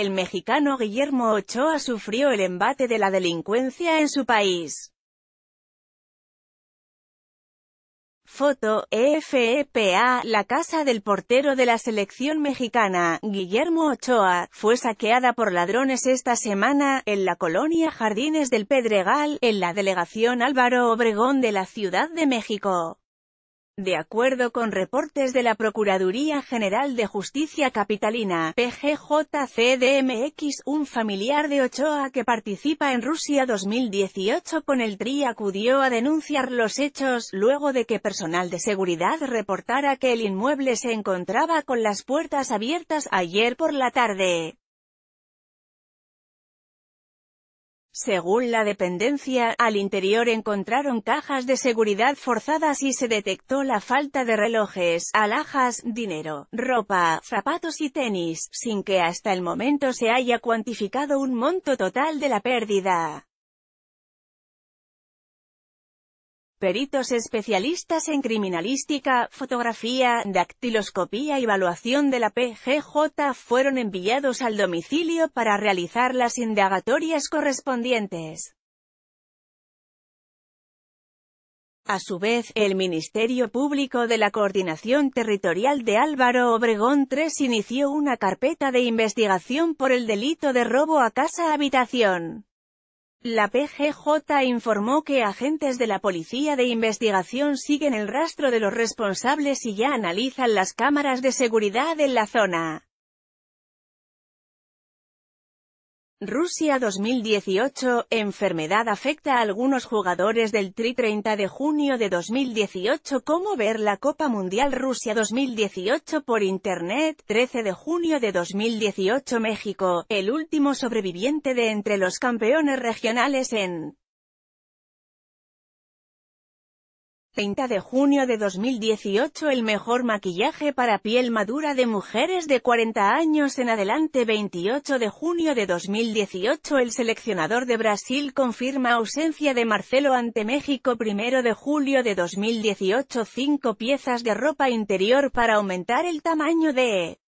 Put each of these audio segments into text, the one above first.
El mexicano Guillermo Ochoa sufrió el embate de la delincuencia en su país. Foto, EFEPA, la casa del portero de la selección mexicana, Guillermo Ochoa, fue saqueada por ladrones esta semana, en la colonia Jardines del Pedregal, en la delegación Álvaro Obregón de la Ciudad de México. De acuerdo con reportes de la Procuraduría General de Justicia Capitalina, PGJCDMX, un familiar de Ochoa que participa en Rusia 2018 con el TRI acudió a denunciar los hechos, luego de que personal de seguridad reportara que el inmueble se encontraba con las puertas abiertas ayer por la tarde. Según la dependencia, al interior encontraron cajas de seguridad forzadas y se detectó la falta de relojes, alhajas, dinero, ropa, zapatos y tenis, sin que hasta el momento se haya cuantificado un monto total de la pérdida. peritos especialistas en criminalística, fotografía, dactiloscopía y evaluación de la PGJ fueron enviados al domicilio para realizar las indagatorias correspondientes. A su vez, el Ministerio Público de la Coordinación Territorial de Álvaro Obregón III inició una carpeta de investigación por el delito de robo a casa-habitación. La PGJ informó que agentes de la Policía de Investigación siguen el rastro de los responsables y ya analizan las cámaras de seguridad en la zona. Rusia 2018, enfermedad afecta a algunos jugadores del Tri 30 de junio de 2018 Cómo ver la Copa Mundial Rusia 2018 por Internet 13 de junio de 2018 México, el último sobreviviente de entre los campeones regionales en 30 de junio de 2018 El mejor maquillaje para piel madura de mujeres de 40 años en adelante 28 de junio de 2018 El seleccionador de Brasil confirma ausencia de Marcelo ante México 1 de julio de 2018 5 piezas de ropa interior para aumentar el tamaño de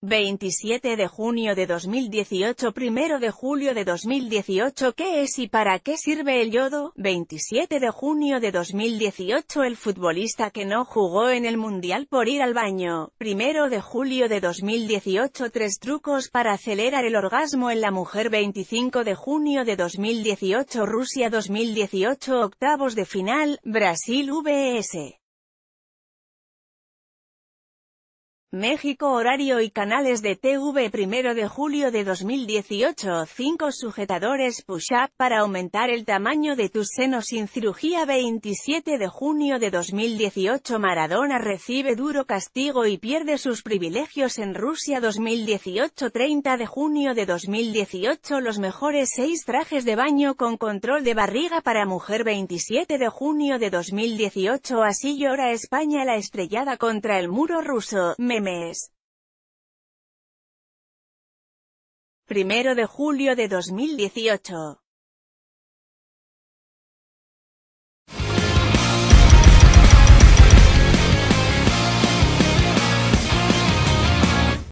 27 de junio de 2018 1 de julio de 2018 ¿Qué es y para qué sirve el yodo? 27 de junio de 2018 El futbolista que no jugó en el Mundial por ir al baño. 1 de julio de 2018 Tres trucos para acelerar el orgasmo en la mujer 25 de junio de 2018 Rusia 2018 Octavos de final, Brasil vs. México Horario y canales de TV 1 de julio de 2018 5 sujetadores push-up para aumentar el tamaño de tus senos sin cirugía 27 de junio de 2018 Maradona recibe duro castigo y pierde sus privilegios en Rusia 2018 30 de junio de 2018 Los mejores 6 trajes de baño con control de barriga para mujer 27 de junio de 2018 Así llora España la estrellada contra el muro ruso Memes. Primero de julio de 2018.